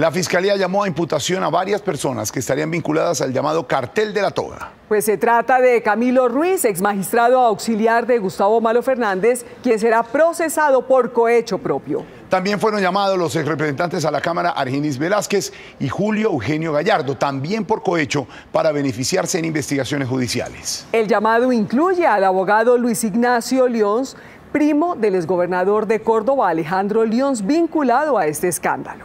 La Fiscalía llamó a imputación a varias personas que estarían vinculadas al llamado cartel de la toga. Pues se trata de Camilo Ruiz, ex magistrado auxiliar de Gustavo Malo Fernández, quien será procesado por cohecho propio. También fueron llamados los ex representantes a la Cámara Argenis Velázquez y Julio Eugenio Gallardo, también por cohecho, para beneficiarse en investigaciones judiciales. El llamado incluye al abogado Luis Ignacio Lyons, primo del exgobernador de Córdoba, Alejandro Lyons, vinculado a este escándalo.